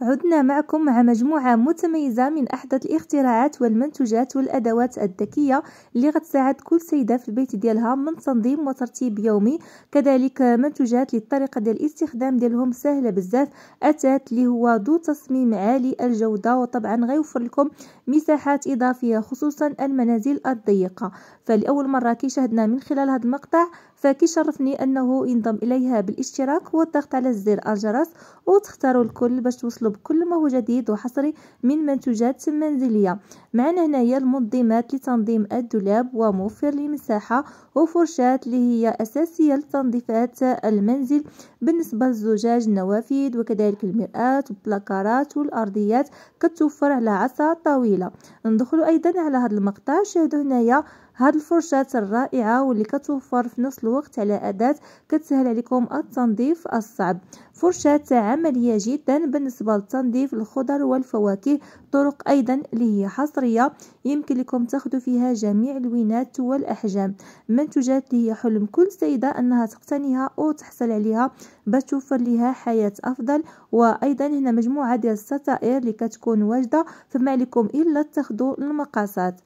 عدنا معكم مع مجموعة متميزة من أحدث الاختراعات والمنتجات والأدوات الذكية اللي غتساعد كل سيدة في البيت ديالها من تنظيم وترتيب يومي كذلك منتوجات للطريقة ديال الاستخدام ديالهم سهلة بزاف أتات اللي هو ذو تصميم عالي الجودة وطبعا غيوفر لكم مساحات إضافية خصوصا المنازل الضيقة فلأول مرة كي شاهدنا من خلال هذا المقطع فكيشرفني انه ينضم اليها بالاشتراك والضغط على زر الجرس وتختاروا الكل باش توصلوا بكل ما هو جديد وحصري من منتوجات منزليه معنا هنايا المنظمات لتنظيم الدولاب وموفر للمساحه وفرشات اللي هي اساسيه لتنظيفات المنزل بالنسبه للزجاج النوافذ وكذلك المرآت والبلاكارات والارضيات كتوفر على عصا طويله ندخلوا ايضا على هذا المقطع شاهدوا هنايا هاد الفرشات الرائعه واللي كتوفر في نفس الوقت على اداه كتسهل عليكم التنظيف الصعب فرشاة عملية جدا بالنسبة لتنظيف الخضر والفواكه طرق أيضا اللي هي حصرية يمكن لكم تاخذوا فيها جميع الوينات والأحجام منتجات اللي هي حلم كل سيدة أنها تقتنيها أو تحصل عليها باش توفر لها حياة أفضل وأيضا هنا مجموعة ديال الستائر اللي كتكون واجدة فما عليكم إلا تاخذوا المقاسات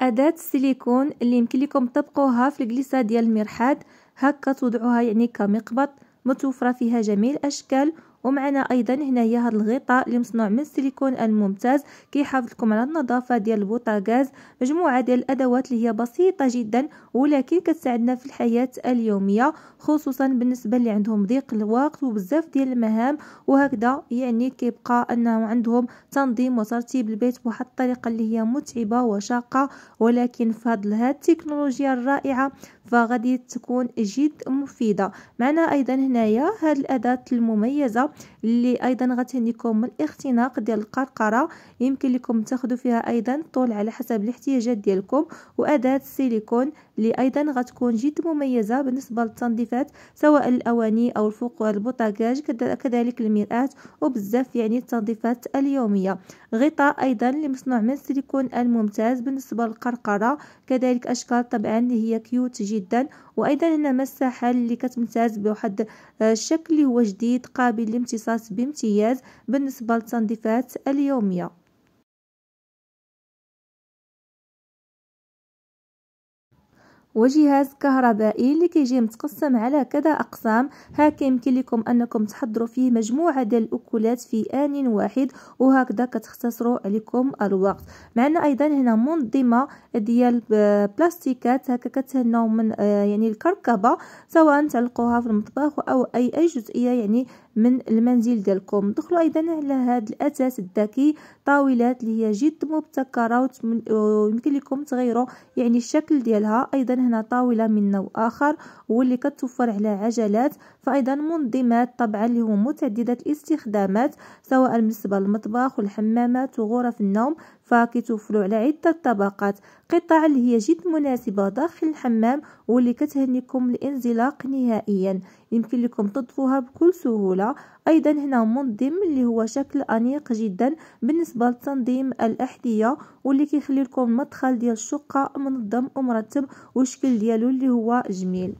أداة سيليكون اللي يمكن لكم تطبقوها في الجلسه ديال المرحاض هكا توضعوها يعني كمقبط متوفرة فيها جميع الأشكال ومعنا ايضا هنايا هذا الغطاء اللي مصنوع من السيليكون الممتاز كيحافظ لكم على النظافه ديال البوطاغاز مجموعه ديال الادوات اللي هي بسيطه جدا ولكن كتساعدنا في الحياه اليوميه خصوصا بالنسبه اللي عندهم ضيق الوقت وبزاف ديال المهام وهكذا يعني كيبقى انهم عندهم تنظيم وترتيب البيت بواحد الطريقه اللي هي متعبه وشاقه ولكن فضل هذه التكنولوجيا الرائعه فغادي تكون جد مفيده معنا ايضا هنايا هاد الاداه المميزه اللي ايضا غتهنيكم من الاختناق ديال القرقره يمكن لكم تاخذوا فيها ايضا طول على حسب الاحتياجات ديالكم واداه سيليكون اللي ايضا غتكون جد مميزه بالنسبه للتنظيفات سواء الاواني او الفوق البوتاكاج كذلك المرآة وبزاف يعني التنظيفات اليوميه غطاء ايضا لمصنوع من السيليكون الممتاز بالنسبه للقرقره كذلك اشكال طبعا اللي هي كيوت جدا وايضا هنا مساحه اللي كتمتاز بواحد آه، الشكل اللي هو جديد قابل للامتصاص بامتياز بالنسبه للتنظيفات اليوميه وجهاز كهربائي اللي كيجي متقسم على كذا اقسام هكا يمكن لكم انكم تحضروا فيه مجموعه ديال الاكلات في ان واحد وهكذا كتختصروا عليكم الوقت معنا ايضا هنا منظمه ديال بلاستيكات هكا كتهناو من آه، يعني الكركبه سواء تعلقوها في المطبخ او اي اي جزئيه يعني من المنزل ديالكم دخلوا ايضا على هذا الاثاث الذكي طاولات اللي هي جد مبتكره ويمكن لكم تغيروا يعني الشكل ديالها ايضا هنا طاوله من نوع اخر واللي كتوفر على عجلات فايضا منظمات طبعا اللي هو متعدده الاستخدامات سواء بالنسبه للمطبخ والحمامات وغرف النوم فكي على عدة طبقات قطع اللي هي جد مناسبة داخل الحمام واللي كتهنيكم الانزلاق نهائيا يمكن لكم تضفوها بكل سهولة ايضا هنا منظم اللي هو شكل انيق جدا بالنسبة لتنظيم الاحذية واللي كيخلي لكم مدخل ديال الشقة منظم ومرتب والشكل ديالو اللي هو جميل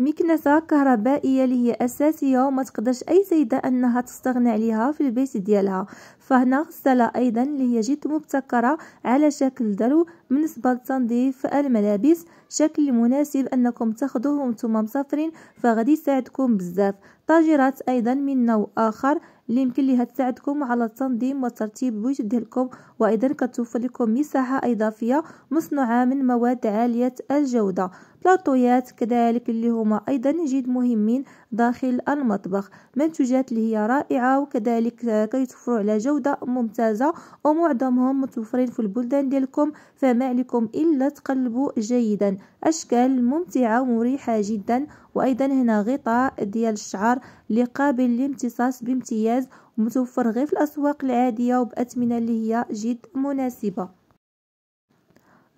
مكنسة كهربائية اللي هي أساسية وما تقدرش أي سيدة أنها تستغنى عليها في البيت ديالها فهنا غسالة أيضا اللي هي جد مبتكرة على شكل درو بالنسبة لتنظيف الملابس شكل مناسب أنكم تاخدوه وانتم مسافرين فغادي يساعدكم بزاف طاجرات أيضا من نوع آخر اللي يمكن لها تساعدكم على تنظيم وترتيب الوجه ديالكم وايضا كتوفر لكم مساحه اضافيه مصنوعه من مواد عاليه الجوده بلاطويات كذلك اللي هما ايضا جد مهمين داخل المطبخ منتوجات اللي هي رائعه وكذلك كيتوفروا على جوده ممتازه ومعظمهم متوفرين في البلدان ديالكم فما عليكم الا تقلبوا جيدا اشكال ممتعه ومريحه جدا وايضا هنا غطاء ديال الشعر اللي قابل للامتصاص بامتياز ومتوفر غير في الأسواق العادية وبأثمنة اللي هي جد مناسبة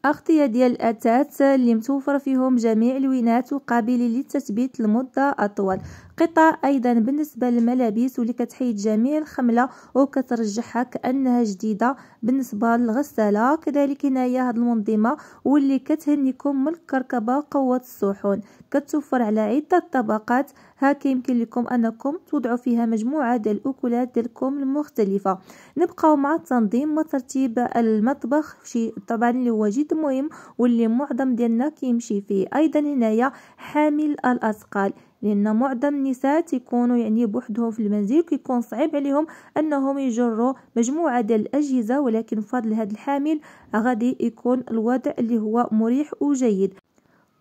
أغطية ديال الأثاث اللي متوفر فيهم جميع الوينات وقابلين للتثبيت لمدة أطول قطع أيضا بالنسبة للملابس واللي كتحيد جميع الخملة وكترجحها كأنها جديدة بالنسبة للغسالة كذلك هنايا هاد المنظمة واللي كتهنيكم من الكركبة قوة الصحون كتوفر على عدة طبقات ها يمكن لكم أنكم توضعوا فيها مجموعة ديال الأكلات ديالكم المختلفة نبقاو مع التنظيم وترتيب المطبخ شي طبعا اللي هو جدا مهم واللي معظم ديالنا كيمشي فيه ايضا هنايا حامل الاثقال لان معظم النساء تيكونوا يعني بوحدهم في المنزل كيكون صعيب عليهم انهم يجروا مجموعه ديال الاجهزه ولكن بفضل هذا الحامل غادي يكون الوضع اللي هو مريح وجيد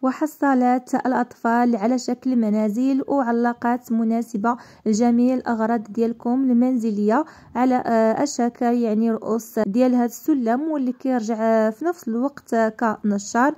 وحصلت الأطفال على شكل منازل وعلاقات مناسبة لجميع الأغراض ديالكم المنزلية على آه، الشكل يعني رؤوس ديال هذا السلم واللي كيرجع آه، في نفس الوقت كنشار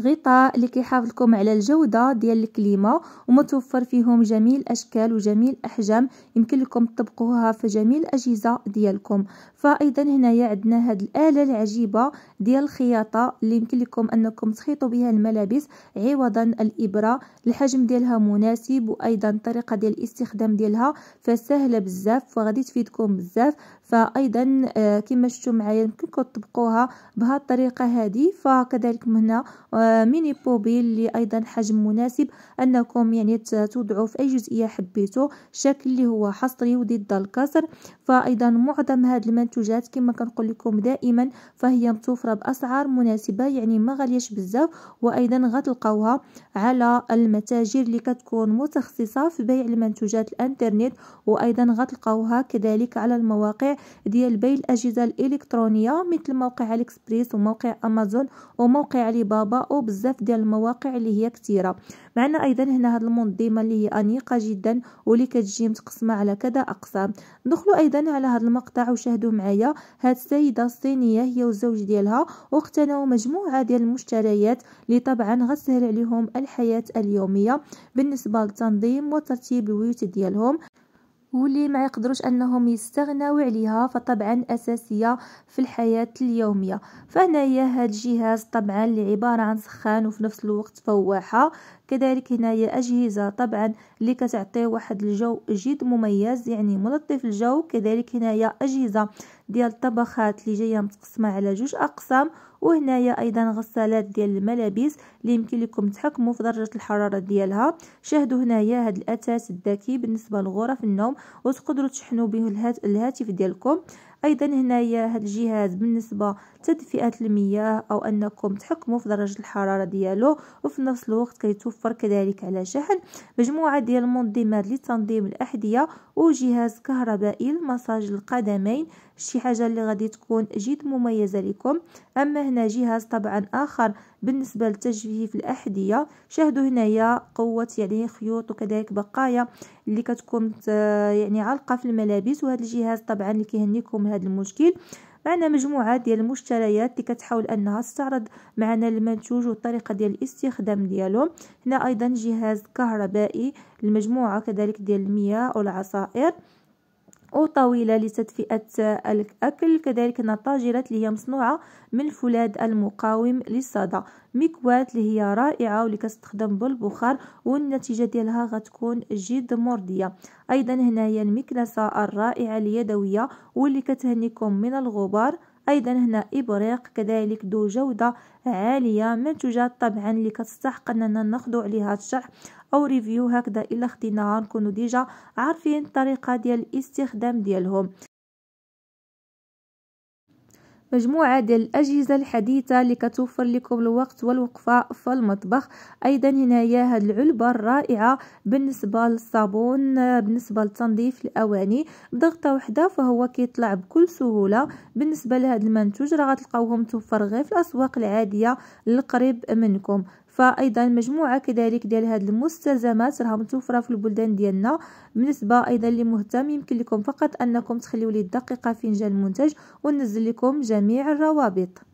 غطاء اللي كيحافظكم على الجوده ديال الكليمه ومتوفر فيهم جميل الاشكال وجميل الاحجام يمكن لكم تطبقوها في جميع الاجهزه ديالكم فايضا هنايا عندنا هاد الاله العجيبه ديال الخياطه اللي يمكن لكم انكم تخيطوا بها الملابس عوضا الابره الحجم ديالها مناسب وايضا الطريقه ديال الاستخدام ديالها فسهله بزاف وغادي تفيدكم بزاف فايضا آه، كما شفتوا معايا يمكنكم تطبقوها بهاد الطريقه هذه فكذلك من هنا آه، وميني بوبي اللي ايضا حجم مناسب انكم يعني توضعوا في اي جزئيه حبيتو شكل اللي هو حصري وضد الكسر فايضا معظم هذه المنتوجات كما كنقول لكم دائما فهي متوفره باسعار مناسبه يعني ما غاليش بزاف وايضا غتلقاوها على المتاجر اللي كتكون متخصصه في بيع المنتوجات الانترنت وايضا غتلقاوها كذلك على المواقع ديال بيع الاجهزه الالكترونيه مثل موقع اليكسبريس وموقع امازون وموقع علي بابا او بزاف ديال المواقع اللي هي كثيره معنا ايضا هنا هذه المنظمه اللي هي انيقه جدا واللي كتجي متقسمه على كذا اقسام ندخلوا ايضا على هذا المقطع وشاهدوا معايا هاد السيده الصينيه هي والزوج ديالها واقتنوا مجموعه ديال المشتريات اللي طبعا غتسهل عليهم الحياه اليوميه بالنسبه للتنظيم وترتيب البيوت ديالهم واللي ما يقدروش انهم يستغناو عليها فطبعا اساسيه في الحياه اليوميه فهنايا هذا الجهاز طبعا اللي عباره عن سخان وفي نفس الوقت فواحه كذلك هنايا اجهزه طبعا اللي كتعطي واحد الجو جد مميز يعني ملطف الجو كذلك هنايا اجهزه ديال الطبخات اللي جايه متقسمه على جوج اقسام وهنايا ايضا غسالات ديال الملابس اللي يمكن لكم تحكموا في درجه الحراره ديالها شاهدوا هنايا هذا الاثاث الذكي بالنسبه لغرف النوم وتقدروا تشحنوا به الهاتف ديالكم ايضا هنايا هاد الجهاز بالنسبه لتدفئه المياه او انكم تحكموا في درجه الحراره ديالو وفي نفس الوقت كيتوفر كذلك على شحن مجموعه ديال المنظمات لتنظيم الاحذيه وجهاز كهربائي لمساج القدمين شي حاجه اللي غادي تكون جد مميزه لكم اما هنا جهاز طبعا اخر بالنسبه لتجفيف الاحذيه شاهدوا هنايا قوه يعني خيوط وكذلك بقايا اللي كتكون يعني عالقه في الملابس وهذا الجهاز طبعا اللي كيهنيكم هذا المشكل معنا مجموعه ديال المشتريات اللي كتحاول انها تستعرض معنا المنتوج والطريقه ديال الاستخدام ديالو هنا ايضا جهاز كهربائي المجموعه كذلك ديال المياه والعصائر طويله لتدفئة الأكل كذلك نطاجرات اللي هي مصنوعة من الفولاذ المقاوم للصدى مكواة اللي هي رائعة واللي كتستخدم بالبخار والنتيجة ديالها غتكون جد مرضية أيضا هنايا المكنسة الرائعة اليدوية واللي كتهنيكم من الغبار ايضا هنا ابريق كذلك ذو جوده عاليه منتوجات طبعا اللي كتستحق اننا ناخذ عليها الشرح او ريفيو هكذا الا خديناها نكونوا ديجا عارفين الطريقه ديال الاستخدام ديالهم مجموعة ديال الأجهزة الحديثة اللي كتوفر لكم الوقت والوقفة في المطبخ أيضا هنايا هاد العلبة الرائعة بالنسبة للصابون بالنسبة لتنظيف الأواني بضغطة واحدة فهو كيطلع بكل سهولة بالنسبة لهاد المنتوج راه غتلقاوهم توفر غير في الأسواق العادية القريب منكم فايضا مجموعه كذلك ديال هذه المستلزمات راه متوفره في البلدان ديالنا بالنسبه ايضا مهتم يمكن لكم فقط انكم تخليو لي الدقيقه فين جا المنتج وننزل لكم جميع الروابط